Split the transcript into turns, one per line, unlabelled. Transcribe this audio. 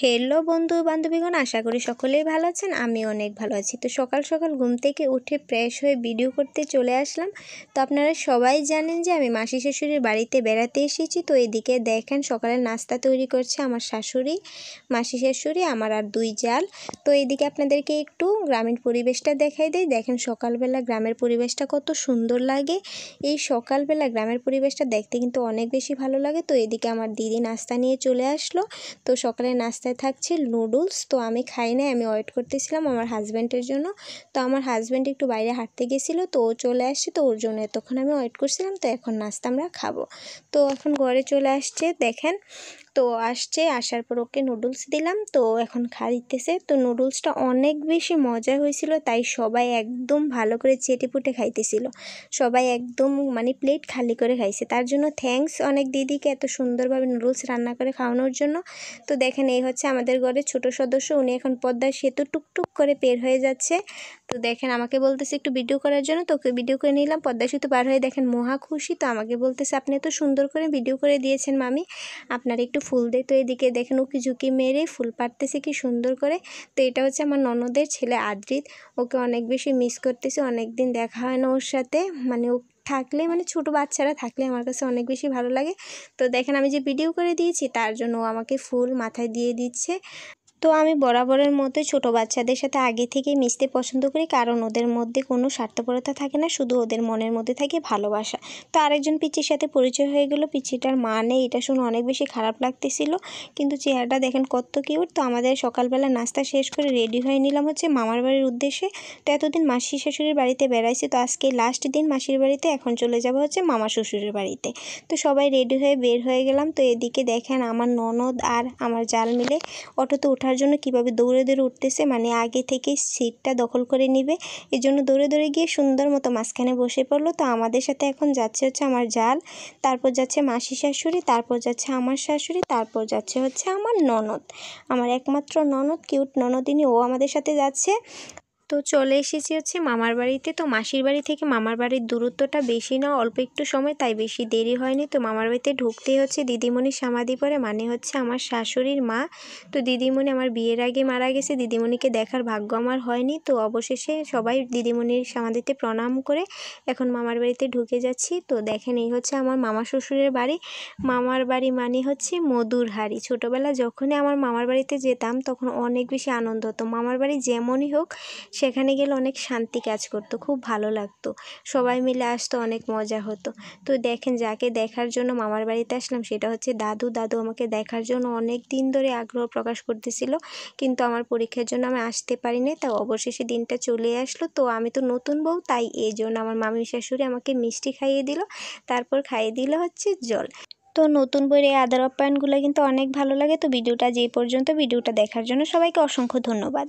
hello বন্ধু বান্ধবীগণ আশা করি সকলেই ভালো আছেন আমি অনেক ভালো আছি তো সকাল সকাল ঘুম থেকে উঠে ফ্রেশ হয়ে ভিডিও করতে চলে আসলাম তো আপনারা সবাই জানেন যে আমি মাসি শাশুড়ির বাড়িতে বেড়াতে এসেছি তো এদিকে দেখেন সকালে নাস্তা তৈরি করছে আমার শাশুড়ি মাসি শাশুড়ি আমার আর দুই জাল তো এদিকে আপনাদেরকে একটু গ্রামীণ পরিবেশটা দেখাই দেয় দেখেন সকালবেলা গ্রামের পরিবেশটা কত সুন্দর লাগে এই সকালবেলা গ্রামের পরিবেশটা দেখতে কিন্তু অনেক বেশি ভালো লাগে তো এদিকে আমার দিদি নাস্তা নিয়ে চলে আসলো তো সকালে নাস্তা রাস্তায় থাকছে নুডলস তো আমি খাই নাই আমি ওয়েট করতেছিলাম আমার হাজব্যান্ডের জন্য তো আমার হাজব্যান্ড একটু বাইরে হাঁটতে গেছিলো তো ও চলে আসছে তো ওর জন্য এতক্ষণ আমি ওয়েট করছিলাম তো এখন নাস্তা আমরা খাবো তো এখন ঘরে চলে আসছে দেখেন তো আসছে আসার পর ওকে নুডলস দিলাম তো এখন খাইতেছে তো নুডলসটা অনেক বেশি মজা হয়েছিল তাই সবাই একদম ভালো করে চেটে পুটে খাইতেছিল সবাই একদম মানে প্লেট খালি করে খাইছে তার জন্য থ্যাংকস অনেক দিদিকে এত সুন্দরভাবে নুডলস রান্না করে খাওয়ানোর জন্য তো দেখেন এই হচ্ছে আমাদের ঘরে ছোট সদস্য উনি এখন পদ্মার সেতু টুকটুক করে পের হয়ে যাচ্ছে তো দেখেন আমাকে বলতেছে একটু ভিডিও করার জন্য তোকে ভিডিও করে নিলাম পদ্মা সেতু পার হয়ে দেখেন মহা খুশি তো আমাকে বলতেছে আপনি এত সুন্দর করে ভিডিও করে দিয়েছেন মামি আপনার একটু ফুল দে তো এদিকে দেখেন উকি ঝুঁকি মেরে ফুল পারতেছে কি সুন্দর করে তো এটা হচ্ছে আমার ননদের ছেলে আদ্রিত ওকে অনেক বেশি মিস করতেছে অনেক দিন দেখা হয় না ওর সাথে মানে থাকলে মানে ছোট বাচ্চারা থাকলে আমার কাছে অনেক বেশি ভালো লাগে তো দেখেন আমি যে ভিডিও করে দিয়েছি তার জন্য ও আমাকে ফুল মাথায় দিয়ে দিচ্ছে তো আমি বরাবরের মতো ছোট বাচ্চাদের সাথে আগে থেকে মিশতে পছন্দ করি কারণ ওদের মধ্যে কোনো স্বার্থপরতা থাকে না শুধু ওদের মনের মধ্যে থাকে ভালোবাসা তো আরেকজন পিচির সাথে পরিচয় হয়ে গেলো পিচিটার মা নেই এটা শুনে অনেক বেশি খারাপ লাগতেছিল কিন্তু চেহারাটা দেখেন কত কিউট তো আমাদের সকালবেলা নাস্তা শেষ করে রেডি হয়ে নিলাম হচ্ছে মামার বাড়ির উদ্দেশ্যে তো এতদিন মাসি শাশুড়ির বাড়িতে বেড়াইছি তো আজকে লাস্ট দিন মাসির বাড়িতে এখন চলে যাব হচ্ছে মামা শ্বশুরের বাড়িতে তো সবাই রেডি হয়ে বের হয়ে গেলাম তো এদিকে দেখেন আমার ননদ আর আমার জাল মিলে অটোতে ওঠা ওঠার জন্য কিভাবে দৌড়ে দৌড়ে উঠতেছে মানে আগে থেকে সিটটা দখল করে নিবে এই জন্য দৌড়ে দৌড়ে গিয়ে সুন্দর মতো মাঝখানে বসে পড়লো তো আমাদের সাথে এখন যাচ্ছে হচ্ছে আমার জাল তারপর যাচ্ছে মাসি শাশুড়ি তারপর যাচ্ছে আমার শাশুড়ি তারপর যাচ্ছে হচ্ছে আমার ননদ আমার একমাত্র ননদ কিউট ননদিনী ও আমাদের সাথে যাচ্ছে তো চলে এসেছি হচ্ছে মামার বাড়িতে তো মাসির বাড়ি থেকে মামার বাড়ির দূরত্বটা বেশি না অল্প একটু সময় তাই বেশি দেরি হয়নি তো মামার বাড়িতে ঢুকতেই হচ্ছে দিদিমণি সমাধি পরে মানে হচ্ছে আমার শাশুড়ির মা তো দিদিমণি আমার বিয়ের আগে মারা গেছে দিদিমণিকে দেখার ভাগ্য আমার হয়নি তো অবশেষে সবাই দিদিমণির সমাধিতে প্রণাম করে এখন মামার বাড়িতে ঢুকে যাচ্ছি তো দেখেন এই হচ্ছে আমার মামা শ্বশুরের বাড়ি মামার বাড়ি মানে হচ্ছে মধুর হাড়ি ছোটোবেলা যখনই আমার মামার বাড়িতে যেতাম তখন অনেক বেশি আনন্দ হতো মামার বাড়ি যেমনই হোক সেখানে গেলে অনেক শান্তি কাজ করতো খুব ভালো লাগতো সবাই মিলে আসতো অনেক মজা হতো তো দেখেন যাকে দেখার জন্য মামার বাড়িতে আসলাম সেটা হচ্ছে দাদু দাদু আমাকে দেখার জন্য অনেক দিন ধরে আগ্রহ প্রকাশ করতেছিল কিন্তু আমার পরীক্ষার জন্য আমি আসতে পারিনি তাই অবশেষে দিনটা চলে আসলো তো আমি তো নতুন বউ তাই এই জন্য আমার মামি শাশুড়ি আমাকে মিষ্টি খাইয়ে দিল তারপর খাইয়ে দিল হচ্ছে জল তো নতুন বইয়ের এই আদার অপ্যায়নগুলো কিন্তু অনেক ভালো লাগে তো ভিডিওটা যে পর্যন্ত ভিডিওটা দেখার জন্য সবাইকে অসংখ্য ধন্যবাদ